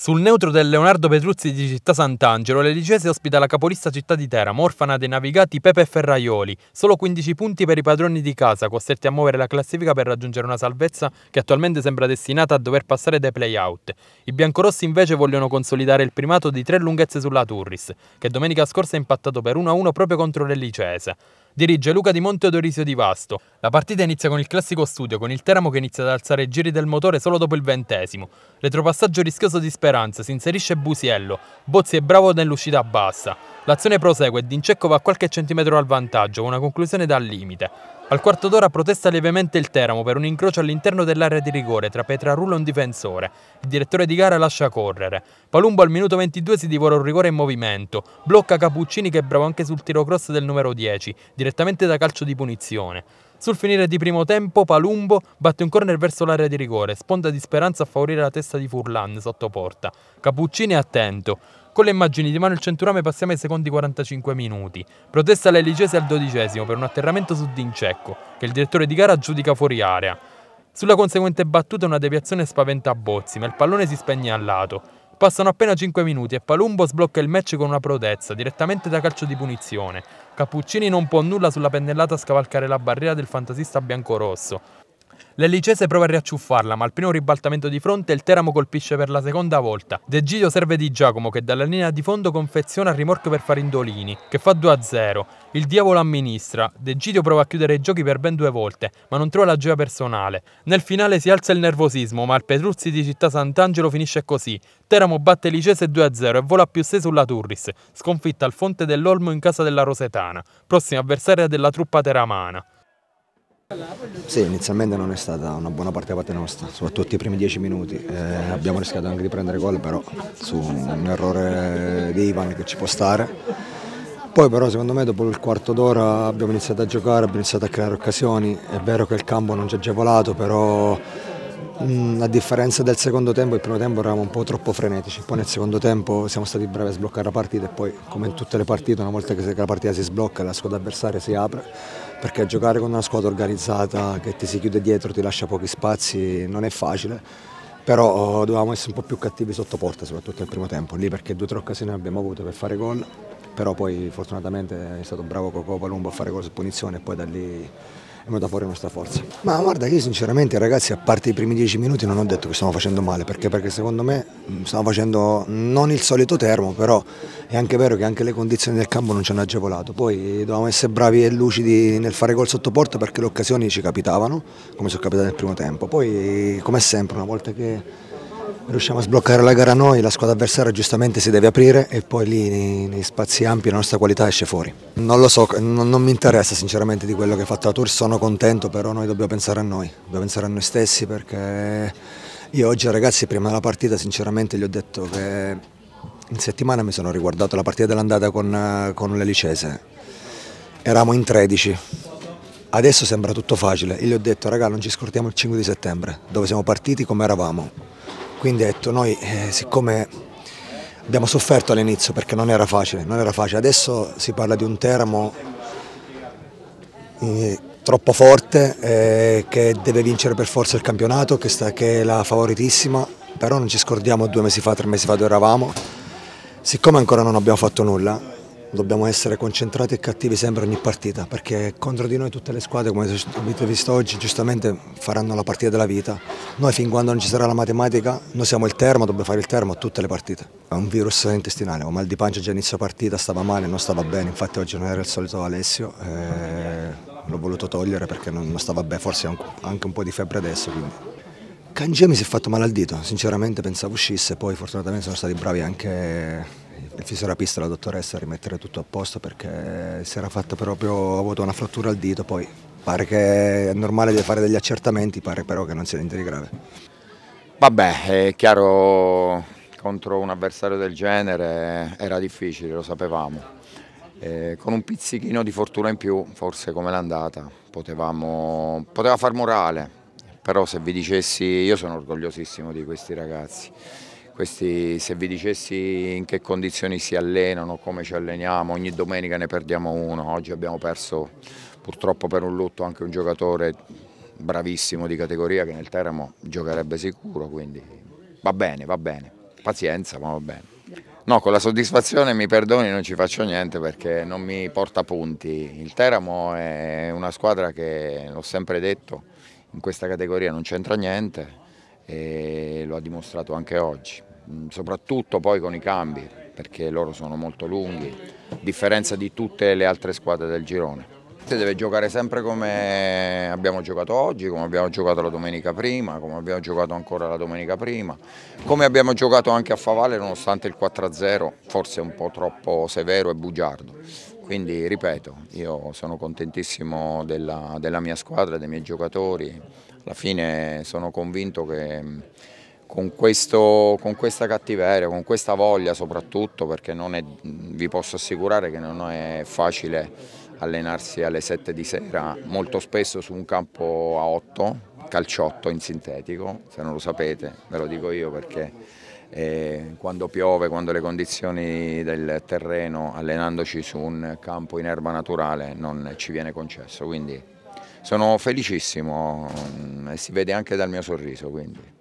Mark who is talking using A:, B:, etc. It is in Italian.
A: Sul neutro del Leonardo Petruzzi di Città Sant'Angelo, l'Elicese ospita la capolista città di Teramo, morfana dei navigati Pepe e Ferraioli. Solo 15 punti per i padroni di casa, costretti a muovere la classifica per raggiungere una salvezza che attualmente sembra destinata a dover passare dai play-out. I biancorossi invece vogliono consolidare il primato di tre lunghezze sulla Turris, che domenica scorsa ha impattato per 1-1 proprio contro l'Elicese dirige Luca Di Monte e Dorisio Di Vasto. La partita inizia con il classico studio, con il Teramo che inizia ad alzare i giri del motore solo dopo il ventesimo. Retropassaggio rischioso di Speranza, si inserisce Busiello, Bozzi è bravo nell'uscita bassa. L'azione prosegue e Dincecco va qualche centimetro al vantaggio, con una conclusione dal limite. Al quarto d'ora protesta lievemente il Teramo per un incrocio all'interno dell'area di rigore tra Petrarullo e un difensore. Il direttore di gara lascia correre. Palumbo al minuto 22 si divora un rigore in movimento. Blocca Capuccini che è bravo anche sul tiro cross del numero 10, direttamente da calcio di punizione. Sul finire di primo tempo, Palumbo batte un corner verso l'area di rigore, sponda di speranza a favorire la testa di Furlan sotto porta. Capuccini è attento. Con le immagini di Manuel Centurame passiamo ai secondi 45 minuti. Protesta l'Eligese al dodicesimo per un atterramento su Dincecco, che il direttore di gara giudica fuori area. Sulla conseguente battuta una deviazione spaventa Bozzi, ma il pallone si spegne al lato. Passano appena 5 minuti e Palumbo sblocca il match con una prodezza, direttamente da calcio di punizione. Cappuccini non può nulla sulla pennellata a scavalcare la barriera del fantasista biancorosso. L'ellicese prova a riacciuffarla, ma al primo ribaltamento di fronte il Teramo colpisce per la seconda volta. De Giglio serve di Giacomo che dalla linea di fondo confeziona il rimorchio per Farindolini, che fa 2-0. Il diavolo amministra, De Giglio prova a chiudere i giochi per ben due volte, ma non trova la gioia personale. Nel finale si alza il nervosismo, ma il Petruzzi di Città Sant'Angelo finisce così. Teramo batte Licese 2-0 e vola più 6 sulla Turris, sconfitta al Fonte dell'Olmo in casa della Rosetana, prossima avversaria della truppa teramana.
B: Sì, inizialmente non è stata una buona parte da parte nostra, soprattutto i primi dieci minuti. Eh, abbiamo rischiato anche di prendere gol, però su un errore di Ivan che ci può stare. Poi però secondo me dopo il quarto d'ora abbiamo iniziato a giocare, abbiamo iniziato a creare occasioni. È vero che il campo non ci ha agevolato, però Mm, a differenza del secondo tempo, il primo tempo eravamo un po' troppo frenetici, poi nel secondo tempo siamo stati bravi a sbloccare la partita e poi come in tutte le partite una volta che la partita si sblocca la squadra avversaria si apre perché giocare con una squadra organizzata che ti si chiude dietro, ti lascia pochi spazi non è facile, però oh, dovevamo essere un po' più cattivi sotto porta soprattutto nel primo tempo, lì perché due o tre occasioni abbiamo avuto per fare gol, però poi fortunatamente è stato bravo Coco Palumbo a fare gol su punizione e poi da lì è venuta fuori la nostra forza. Ma guarda, io sinceramente ragazzi, a parte i primi dieci minuti non ho detto che stiamo facendo male, perché, perché secondo me mm, stiamo facendo non il solito termo, però è anche vero che anche le condizioni del campo non ci hanno agevolato. Poi dovevamo essere bravi e lucidi nel fare gol sotto perché le occasioni ci capitavano, come sono capitate nel primo tempo. Poi come sempre, una volta che Riusciamo a sbloccare la gara noi, la squadra avversaria giustamente si deve aprire e poi lì nei, nei spazi ampi la nostra qualità esce fuori. Non lo so, non, non, mi interessa sinceramente di quello che ha fatto la Tour, sono contento però noi dobbiamo pensare a noi, dobbiamo pensare a noi stessi perché io oggi ragazzi prima della partita sinceramente gli ho detto che in settimana mi sono riguardato la partita dell'andata con, con le Licese, eravamo in 13, adesso sembra tutto facile, io gli ho detto raga non ci scordiamo il 5 di settembre dove siamo partiti come eravamo quindi ha detto noi eh, siccome abbiamo sofferto all'inizio perché non era facile, non era facile. adesso si parla di un Teramo eh, troppo forte eh, che deve vincere per forza il campionato, che, sta, che è la favoritissima, però non ci scordiamo due mesi fa, tre mesi fa dove eravamo, siccome ancora non abbiamo fatto nulla dobbiamo essere concentrati e cattivi sempre ogni partita perché contro di noi tutte le squadre come avete visto oggi giustamente faranno la partita della vita noi fin quando non ci sarà la matematica noi siamo il termo, dobbiamo fare il termo a tutte le partite è un virus intestinale, ho mal di pancia già inizio partita, stava male, non stava bene infatti oggi non era il solito Alessio eh, l'ho voluto togliere perché non, stava bene forse anche un po' di febbre adesso quindi mi si è fatto male al dito, sinceramente pensavo uscisse, poi fortunatamente sono stati bravi anche il fisioterapista, la dottoressa a rimettere tutto a posto perché si era fatta proprio, ha avuto una frattura al dito, poi pare che è normale di fare degli accertamenti, pare però che non sia niente di grave.
C: Vabbè, è chiaro contro un avversario del genere era difficile, lo sapevamo. Eh, con un pizzichino di fortuna in più, forse come l'è andata, potevamo, poteva far morale, però se vi dicessi io sono orgogliosissimo di questi ragazzi. Questi, se vi dicessi in che condizioni si allenano, come ci alleniamo, ogni domenica ne perdiamo uno, oggi abbiamo perso purtroppo per un lutto anche un giocatore bravissimo di categoria che nel Teramo giocherebbe sicuro, quindi va bene, va bene, pazienza ma va bene. No, con la soddisfazione mi perdoni, non ci faccio niente perché non mi porta punti. Il Teramo è una squadra che, l'ho sempre detto, in questa categoria non c'entra niente e lo ha dimostrato anche oggi soprattutto poi con i cambi, perché loro sono molto lunghi, a differenza di tutte le altre squadre del girone. Deve giocare sempre come abbiamo giocato oggi, come abbiamo giocato la domenica prima, come abbiamo giocato ancora la domenica prima, come abbiamo giocato anche a Favale nonostante il 4-0 forse un po' troppo severo e bugiardo. Quindi ripeto, io sono contentissimo della, della mia squadra, dei miei giocatori, alla fine sono convinto che con, questo, con, questa cattiveria, con questa voglia soprattutto perché è, vi posso assicurare che non è facile allenarsi alle 7 di sera, molto spesso su un campo a 8, calciotto in sintetico, se non lo sapete ve lo dico io perché eh, quando piove, quando le condizioni del terreno, allenandoci su un campo in erba naturale non ci viene concesso, quindi sono felicissimo mm, e si vede anche dal mio sorriso. Quindi.